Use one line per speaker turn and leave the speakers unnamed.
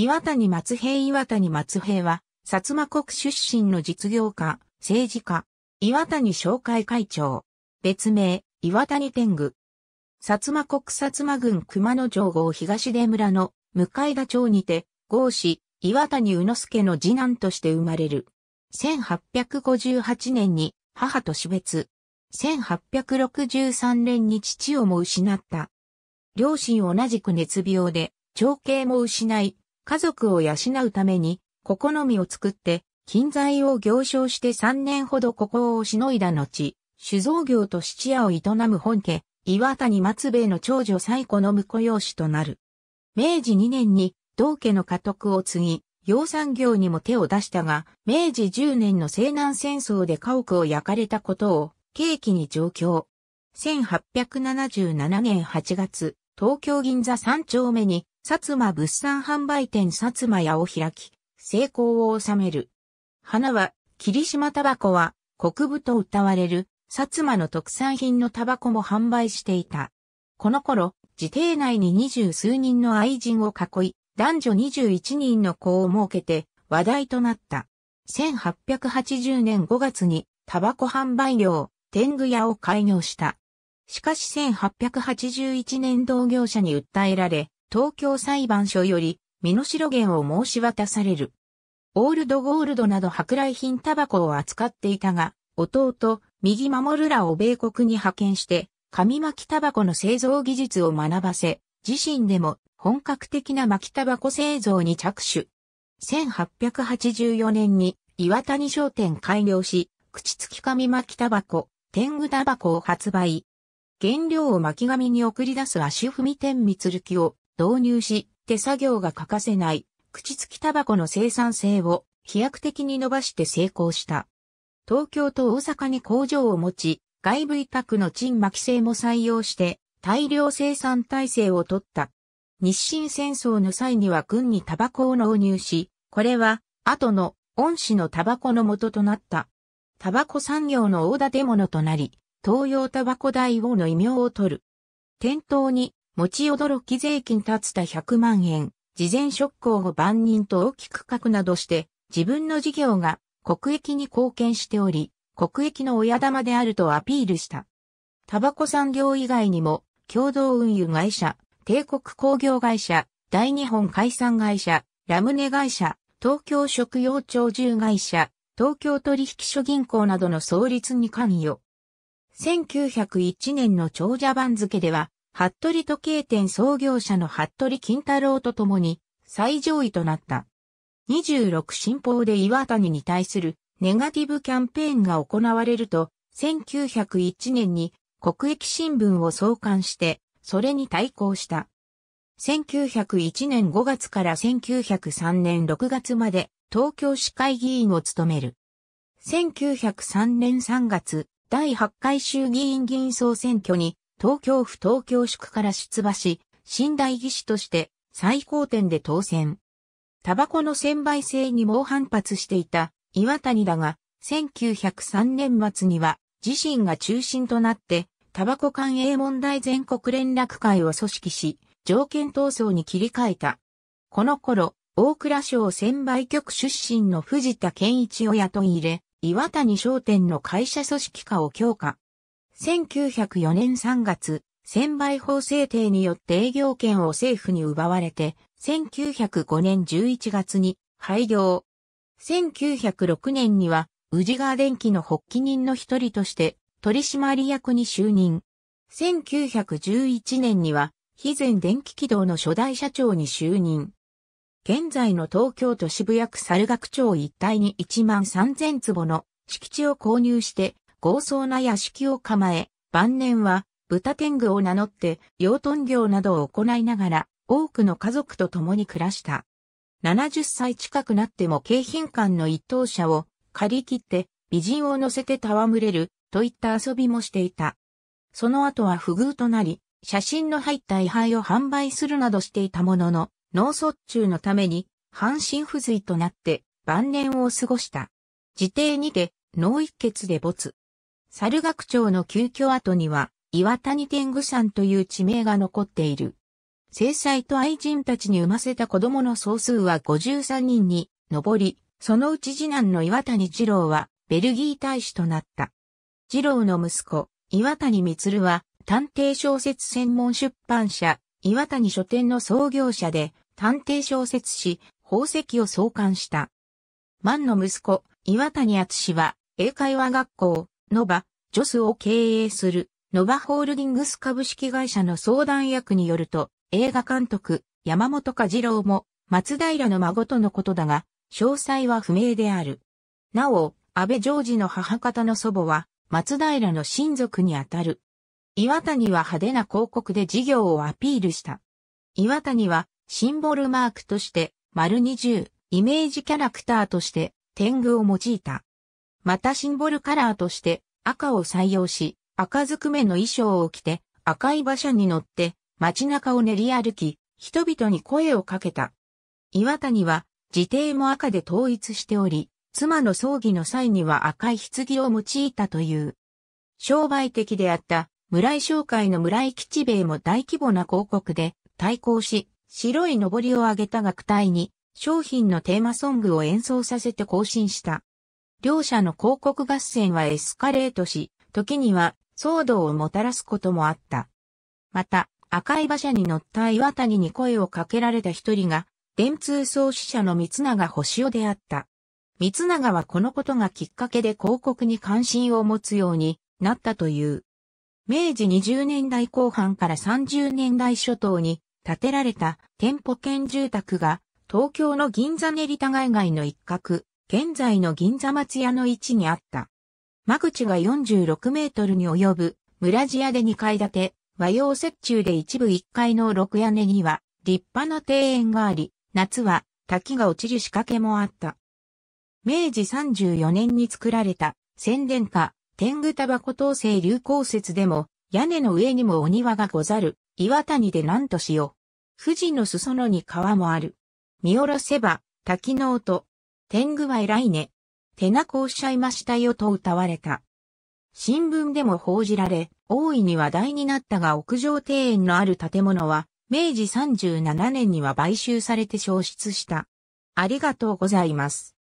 岩谷松平岩谷松平は、薩摩国出身の実業家、政治家、岩谷商会会長。別名、岩谷天狗。薩摩国薩摩郡熊野城郷東出村の向田町にて、合子、岩谷宇之助の次男として生まれる。1858年に母と死別。1863年に父をも失った。両親同じく熱病で、長兄も失い、家族を養うために、ここのみを作って、金材を行商して3年ほどここをしのいだ後、酒造業と質屋を営む本家、岩谷松兵衛の長女最古の婿養子となる。明治2年に同家の家督を継ぎ、養蚕業にも手を出したが、明治10年の西南戦争で家屋を焼かれたことを、契機に上京。1877年8月、東京銀座3丁目に薩摩物産販売店薩摩屋を開き、成功を収める。花は、霧島タバコは、国部と歌われる、薩摩の特産品のタバコも販売していた。この頃、自邸内に二十数人の愛人を囲い、男女二十一人の子を設けて話題となった。1880年5月にタバコ販売業、天狗屋を開業した。しかし1881年同業者に訴えられ、東京裁判所より、身代源を申し渡される。オールドゴールドなど舶来品タバコを扱っていたが、弟、右守らを米国に派遣して、紙巻きタバコの製造技術を学ばせ、自身でも本格的な巻きタバコ製造に着手。1884年に岩谷商店開業し、口付き紙巻きタバコ、天狗タバコを発売。原料を巻き紙に送り出す足踏み天るきを導入し、手作業が欠かせない、口付きタバコの生産性を飛躍的に伸ばして成功した。東京と大阪に工場を持ち、外部委託の賃巻製も採用して大量生産体制を取った。日清戦争の際には軍にタバコを納入し、これは後の恩師のタバコの元となった。タバコ産業の大建物となり、東洋タバコ大王の異名を取る。店頭に持ち驚き税金立つた100万円、事前職行後万人と大きく書くなどして、自分の事業が国益に貢献しており、国益の親玉であるとアピールした。タバコ産業以外にも、共同運輸会社、帝国工業会社、大日本海産会社、ラムネ会社、東京食用鳥獣会社、東京取引所銀行などの創立に関与。1901年の長者番付では、服部時計店創業者の服部金太郎と共に最上位となった。26新報で岩谷に対するネガティブキャンペーンが行われると、1901年に国益新聞を創刊して、それに対抗した。1901年5月から1903年6月まで東京市会議員を務める。1903年3月、第8回衆議院議員総選挙に東京府東京宿から出馬し、新大義士として最高点で当選。タバコの専売制に猛反発していた岩谷だが、1903年末には自身が中心となって、タバコ関営問題全国連絡会を組織し、条件闘争に切り替えた。この頃、大蔵省専売局出身の藤田健一を雇い入れ、岩谷商店の会社組織化を強化。1904年3月、専売法制定によって営業権を政府に奪われて、1905年11月に廃業。1906年には、宇治川電機の発起人の一人として取締役に就任。1911年には、肥前電気軌道の初代社長に就任。現在の東京都渋谷区猿楽町一帯に1万3000坪の敷地を購入して豪壮な屋敷を構え、晩年は豚天狗を名乗って養豚業などを行いながら多くの家族と共に暮らした。70歳近くなっても京浜館の一等車を借り切って美人を乗せて戯れるといった遊びもしていた。その後は不遇となり、写真の入った位牌を販売するなどしていたものの、脳卒中のために半身不随となって晩年を過ごした。自邸にて脳一血で没。猿学町の急遽跡には、岩谷天狗山という地名が残っている。正妻と愛人たちに産ませた子供の総数は53人に上り、そのうち次男の岩谷二郎はベルギー大使となった。二郎の息子、岩谷光は探偵小説専門出版社、岩谷書店の創業者で探偵小説誌、宝石を創刊した。万の息子、岩谷厚は英会話学校、ノバ、ジョスを経営する、ノバホールディングス株式会社の相談役によると、映画監督、山本和次郎も、松平の孫とのことだが、詳細は不明である。なお、安倍ジョージの母方の祖母は、松平の親族にあたる。岩谷は派手な広告で事業をアピールした。岩谷は、シンボルマークとして、丸二十、イメージキャラクターとして、天狗を用いた。またシンボルカラーとして赤を採用し、赤ずくめの衣装を着て赤い馬車に乗って街中を練り歩き、人々に声をかけた。岩谷は自邸も赤で統一しており、妻の葬儀の際には赤い棺を用いたという。商売的であった村井商会の村井吉兵衛も大規模な広告で対抗し、白い上りを上げた楽隊に商品のテーマソングを演奏させて更新した。両者の広告合戦はエスカレートし、時には騒動をもたらすこともあった。また、赤い馬車に乗った岩谷に声をかけられた一人が、電通創始者の三永星夫であった。三永はこのことがきっかけで広告に関心を持つようになったという。明治20年代後半から30年代初頭に建てられた店舗兼住宅が東京の銀座練り田外外の一角、現在の銀座松屋の位置にあった。間口が46メートルに及ぶ、村地屋で2階建て、和洋折衷で一部1階の6屋根には、立派な庭園があり、夏は滝が落ちる仕掛けもあった。明治34年に作られた、宣伝家、天狗タバコ統制流行説でも、屋根の上にもお庭がござる、岩谷で何としよう。富士の裾野に川もある。見下ろせば、滝の音、天狗は偉いね。手なこおっしゃいましたよと歌われた。新聞でも報じられ、大いに話題になったが屋上庭園のある建物は、明治37年には買収されて消失した。ありがとうございます。